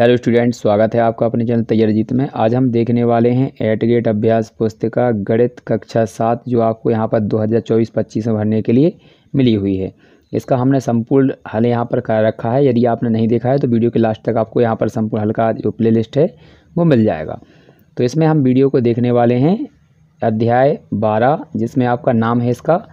hello student स्वागत है आपका अपने चैनल तैयार जीत में आज हम देखने वाले हैं एट गेट अभ्यास पुस्तिका गणित कक्षा सात जो आपको यहाँ पर 2024-25 में भरने के लिए मिली हुई है इसका हमने संपूर्ण हल यहाँ पर कर रखा है यदि आपने नहीं देखा है तो वीडियो के लास्ट तक आपको यहाँ पर संपूर्ण हल का जो प्ले लिस्ट है वो मिल जाएगा तो इसमें हम वीडियो को देखने वाले हैं अध्याय बारह जिसमें आपका नाम है इसका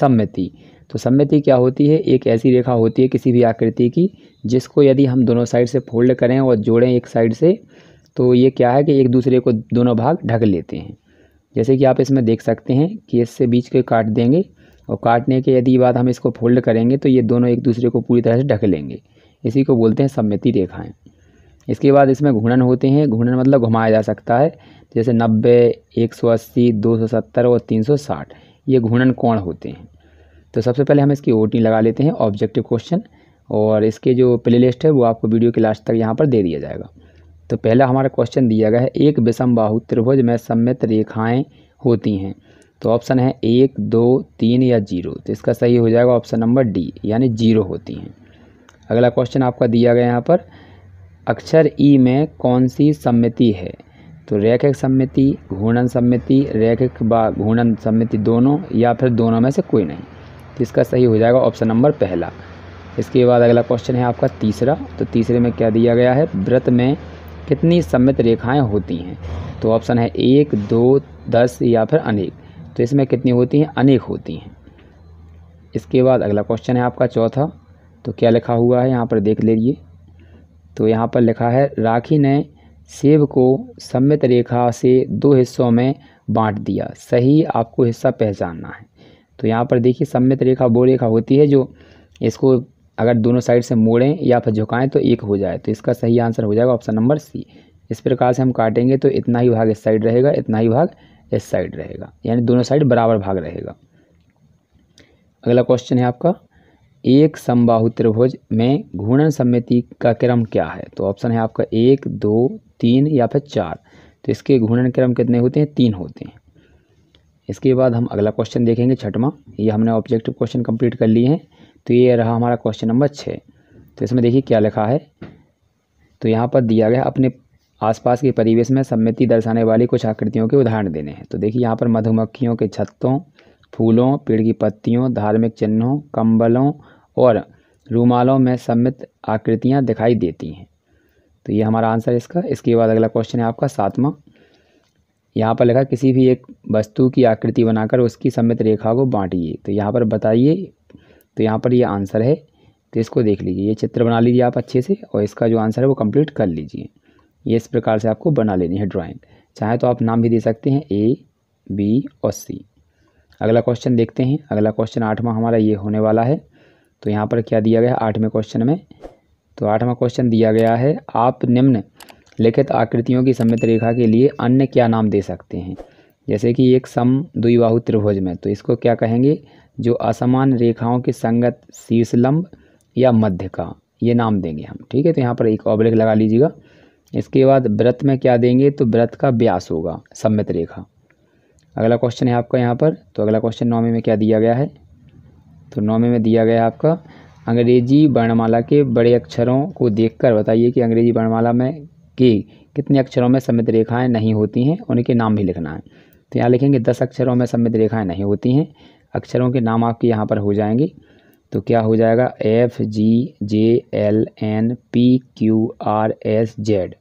सम्मिति तो सम्मिति क्या होती है एक ऐसी रेखा होती है किसी भी आकृति की जिसको यदि हम दोनों साइड से फोल्ड करें और जोड़ें एक साइड से तो ये क्या है कि एक दूसरे को दोनों भाग ढक लेते हैं जैसे कि आप इसमें देख सकते हैं कि इससे बीच के काट देंगे और काटने के यदि बाद हम इसको फोल्ड करेंगे तो ये दोनों एक दूसरे को पूरी तरह से ढक लेंगे इसी को बोलते हैं सम्मिति रेखाएँ इसके बाद इसमें घूर्णन होते हैं घूर्णन मतलब घुमाया जा सकता है जैसे नब्बे एक सौ अस्सी दो सौ सत्तर और तीन सौ साठ ये घूर्णन कोण होते हैं तो सबसे पहले हम इसकी ओ लगा लेते हैं ऑब्जेक्टिव क्वेश्चन और इसके जो प्ले लिस्ट है वो आपको वीडियो के लास्ट तक यहाँ पर दे दिया जाएगा तो पहला हमारा क्वेश्चन दिया गया है एक विषम बाहु त्रिभुज में सम्मित रेखाएं होती हैं तो ऑप्शन है एक दो तीन या जीरो तो इसका सही हो जाएगा ऑप्शन नंबर डी यानी जीरो होती हैं अगला क्वेश्चन आपका दिया गया यहाँ पर अक्षर ई e में कौन सी सम्मिति है तो रैखिक सम्मिति घूर्णन सम्मिति रैखिक व घूर्णन सम्मिति दोनों या फिर दोनों में से कोई नहीं तो इसका सही हो जाएगा ऑप्शन नंबर पहला इसके बाद अगला क्वेश्चन है आपका तीसरा तो तीसरे में क्या दिया गया है व्रत में कितनी सम्मित रेखाएं होती हैं तो ऑप्शन है एक दो दस या फिर अनेक तो इसमें कितनी होती हैं अनेक होती हैं इसके बाद अगला क्वेश्चन है आपका चौथा तो क्या लिखा हुआ है यहाँ पर देख लीजिए तो यहाँ पर लिखा है राखी ने सेब को सम्मित रेखा से दो हिस्सों में बांट दिया सही आपको हिस्सा पहचानना है तो यहाँ पर देखिए सम्मित रेखा वो रेखा होती है जो इसको अगर दोनों साइड से मोड़ें या फिर झुकाएं तो एक हो जाए तो इसका सही आंसर हो जाएगा ऑप्शन नंबर सी इस प्रकार से हम काटेंगे तो इतना ही भाग इस साइड रहेगा इतना ही भाग इस साइड रहेगा यानी दोनों साइड बराबर भाग रहेगा अगला क्वेश्चन है आपका एक समबाहु त्रिभुज में घूर्णन सम्मिति का क्रम क्या है तो ऑप्शन है आपका एक दो तीन या फिर चार तो इसके घूर्णन क्रम कितने होते हैं तीन होते हैं इसके बाद हम अगला क्वेश्चन देखेंगे छठवा ये हमने ऑब्जेक्टिव क्वेश्चन कंप्लीट कर लिए हैं तो ये रहा हमारा क्वेश्चन नंबर छः तो इसमें देखिए क्या लिखा है तो यहाँ पर दिया गया अपने आसपास के परिवेश में सम्मिति दर्शाने वाली कुछ आकृतियों के उदाहरण देने हैं तो देखिए यहाँ पर मधुमक्खियों के छत्तों फूलों पेड़ की पत्तियों धार्मिक चिन्हों कंबलों और रूमालों में सम्मित आकृतियाँ दिखाई देती हैं तो ये हमारा आंसर इसका इसके बाद अगला क्वेश्चन है आपका सातवां यहाँ पर लिखा किसी भी एक वस्तु की आकृति बनाकर उसकी सम्मित रेखा को बांटिए तो यहाँ पर बताइए तो यहाँ पर ये यह आंसर है तो इसको देख लीजिए ये चित्र बना लीजिए आप अच्छे से और इसका जो आंसर है वो कंप्लीट कर लीजिए ये इस प्रकार से आपको बना लेनी है ड्राइंग चाहे तो आप नाम भी दे सकते हैं ए बी और सी अगला क्वेश्चन देखते हैं अगला क्वेश्चन आठवां हमारा ये होने वाला है तो यहाँ पर क्या दिया गया है आठवें क्वेश्चन में तो आठवां क्वेश्चन दिया गया है आप निम्न लिखित आकृतियों की सममित रेखा के लिए अन्य क्या नाम दे सकते हैं जैसे कि एक सम द्विबाहु त्रिभुज में तो इसको क्या कहेंगे जो असमान रेखाओं के संगत शीर्षलम्ब या मध्य का ये नाम देंगे हम ठीक है तो यहाँ पर एक ऑब्लिक लगा लीजिएगा इसके बाद व्रत में क्या देंगे तो व्रत का व्यास होगा सम्मित रेखा अगला क्वेश्चन है आपका यहाँ पर तो अगला क्वेश्चन नौवीं में क्या दिया गया है तो नौवीं में दिया गया है आपका अंग्रेजी वर्णमाला के बड़े अक्षरों को देखकर बताइए कि अंग्रेजी वर्णमाला में कि कितने अक्षरों में सममित रेखाएं नहीं होती हैं उनके नाम भी लिखना है तो यहाँ लिखेंगे दस अक्षरों में सममित रेखाएं नहीं होती हैं अक्षरों के नाम आपके यहाँ पर हो जाएंगे तो क्या हो जाएगा F G J L N P Q R S Z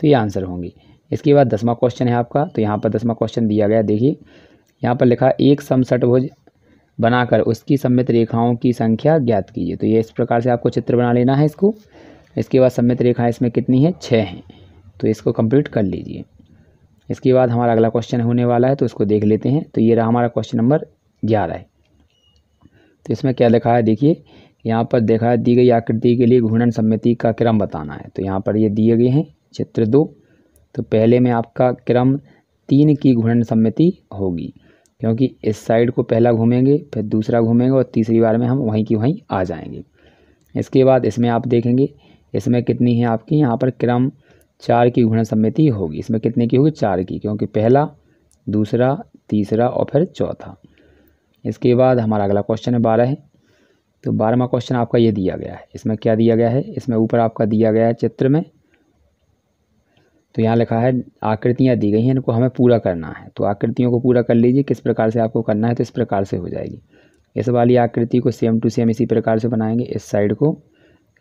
तो ये आंसर होंगे इसके बाद दसवा क्वेश्चन है आपका तो यहाँ पर दसवा क्वेश्चन दिया गया देखिए यहाँ पर लिखा एक समसठभुज बनाकर उसकी सम्मित रेखाओं की संख्या ज्ञात कीजिए तो ये इस प्रकार से आपको चित्र बना लेना है इसको इसके बाद सम्मित रेखा इसमें कितनी है छः हैं तो इसको कंप्लीट कर लीजिए इसके बाद हमारा अगला क्वेश्चन होने वाला है तो इसको देख लेते हैं तो ये रहा हमारा क्वेश्चन नंबर ग्यारह है तो इसमें क्या लिखा है देखिए यहाँ पर देखा है दी गई आकृति के लिए घूर्णन सम्मिति का क्रम बताना है तो यहाँ पर ये दिए गए हैं चित्र दो तो पहले में आपका क्रम तीन की घूर्णन सम्मिति होगी क्योंकि इस साइड को पहला घूमेंगे फिर दूसरा घूमेंगे और तीसरी बार में हम वहीं की वहीं आ जाएंगे इसके बाद इसमें आप देखेंगे इसमें कितनी है आपकी यहाँ पर क्रम चार की घुणन सम्मिति होगी इसमें कितने की होगी चार की क्योंकि पहला दूसरा तीसरा और फिर चौथा इसके बाद हमारा अगला क्वेश्चन है बारह है तो बारहवा क्वेश्चन आपका ये दिया गया है इसमें क्या दिया गया है इसमें ऊपर आपका दिया गया है चित्र में तो यहाँ लिखा है आकृतियाँ दी गई हैं इनको हमें पूरा करना है तो आकृतियों को पूरा कर लीजिए किस प्रकार से आपको करना है तो इस प्रकार से हो जाएगी इस वाली आकृति को सेम टू सेम इसी प्रकार से बनाएंगे इस साइड को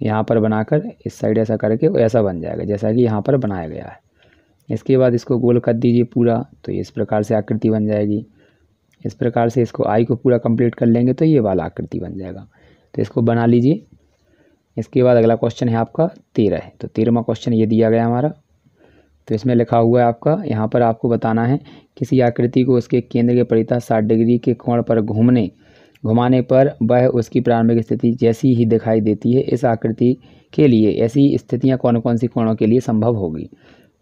यहाँ पर बनाकर इस साइड ऐसा करके ऐसा बन जाएगा जैसा कि यहाँ पर बनाया गया है इसके बाद इसको गोल कर दीजिए पूरा तो इस प्रकार से आकृति बन जाएगी इस प्रकार से इसको आई को पूरा कंप्लीट कर लेंगे तो ये वाला आकृति बन जाएगा तो इसको बना लीजिए इसके बाद अगला क्वेश्चन है आपका तेरह है तो तेरहवा क्वेश्चन ये दिया गया हमारा तो इसमें लिखा हुआ है आपका यहाँ पर आपको बताना है किसी आकृति को उसके केंद्र के परिता साठ डिग्री के कोण पर घूमने घुमाने पर वह उसकी प्रारंभिक स्थिति जैसी ही दिखाई देती है इस आकृति के लिए ऐसी स्थितियाँ कौन कौन सी कोणों के लिए संभव होगी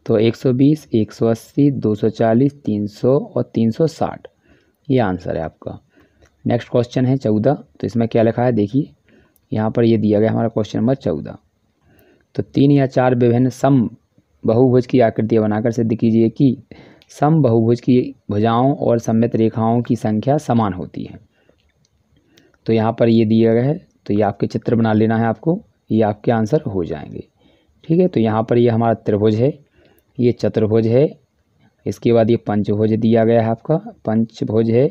तो 120, 180, 240, 300 और 360 ये आंसर है आपका नेक्स्ट क्वेश्चन है चौदह तो इसमें क्या लिखा है देखिए यहाँ पर ये दिया गया हमारा क्वेश्चन नंबर चौदह तो तीन या चार विभिन्न सम बहुभुज की आकृतियाँ बनाकर सिद्ध कीजिए कि सम बहुभुज की भुजाओं और सम्मित रेखाओं की संख्या समान होती है तो यहाँ पर ये दिया गया है तो ये आपके चित्र बना लेना है आपको ये आपके आंसर हो जाएंगे ठीक है तो यहाँ पर ये हमारा त्रिभुज है ये चतुर्भुज है इसके बाद ये पंचभुज दिया गया है आपका पंचभुज है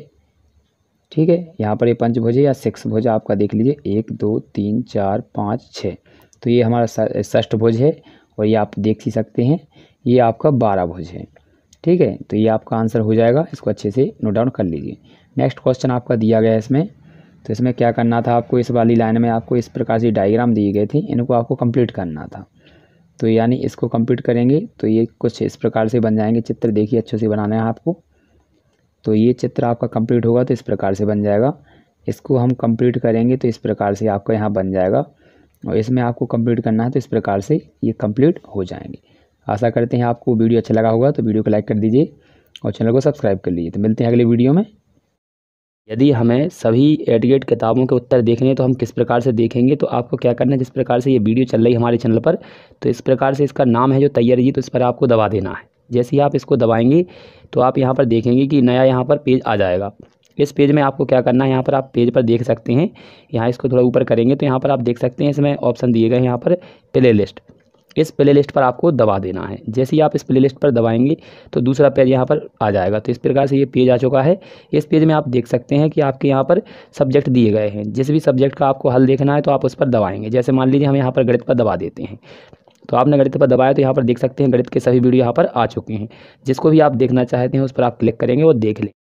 ठीक है यहाँ पर ये पंचभुज है या सिक्स भुज आपका देख लीजिए एक दो तीन चार पाँच छः तो ये हमारा षष्ठ भुज है और ये आप देख ही सकते हैं ये आपका बारह भुज है ठीक है तो ये आपका आंसर हो जाएगा इसको अच्छे से नोट डाउन कर लीजिए नेक्स्ट क्वेश्चन आपका दिया गया है इसमें तो इसमें क्या करना था आपको इस वाली लाइन में आपको इस प्रकार से डायग्राम दी गई थी इनको आपको कंप्लीट करना था तो यानी इसको कंप्लीट करेंगे तो ये कुछ इस प्रकार से बन जाएंगे चित्र देखिए अच्छे से बनाना है आपको तो ये चित्र आपका कंप्लीट होगा तो इस प्रकार से बन जाएगा इसको हम कंप्लीट करेंगे तो इस प्रकार से आपका यहाँ बन जाएगा और इसमें आपको कंप्लीट करना है तो इस प्रकार से ये कंप्लीट हो जाएंगे आशा करते हैं आपको वीडियो अच्छा लगा होगा तो वीडियो को लाइक कर दीजिए और चैनल को सब्सक्राइब कर लीजिए तो मिलते हैं अगले वीडियो में यदि हमें सभी एडगेट किताबों के उत्तर देखने हैं तो हम किस प्रकार से देखेंगे तो आपको क्या करना है जिस प्रकार से ये वीडियो चल रही है हमारे चैनल पर तो इस प्रकार से इसका नाम है जो तैयारी जी तो इस पर आपको दबा देना है जैसे ही आप इसको दबाएंगे तो आप यहाँ पर देखेंगे कि नया यहाँ पर पेज आ जाएगा इस पेज में आपको क्या करना है यहाँ पर आप पेज पर देख सकते हैं यहाँ इसको थोड़ा ऊपर करेंगे तो यहाँ पर आप देख सकते हैं इसमें ऑप्शन दिए गए हैं यहाँ पर प्ले लिस्ट इस प्ले लिस्ट पर आपको दबा देना है जैसे ही आप इस प्ले लिस्ट पर दबाएंगे तो दूसरा पेज यहाँ पर आ जाएगा तो इस प्रकार से ये पेज आ चुका है इस पेज में आप देख सकते हैं कि आपके यहाँ पर सब्जेक्ट दिए गए हैं जिस भी सब्जेक्ट का आपको हल देखना है तो आप उस पर दबाएंगे जैसे मान लीजिए हम यहाँ पर गणित पर दबा देते हैं तो आपने गणित पर दबाया तो यहाँ पर देख सकते हैं गणित के सभी वीडियो यहाँ पर आ चुके हैं जिसको भी आप देखना चाहते हैं उस पर आप क्लिक करेंगे और देख लें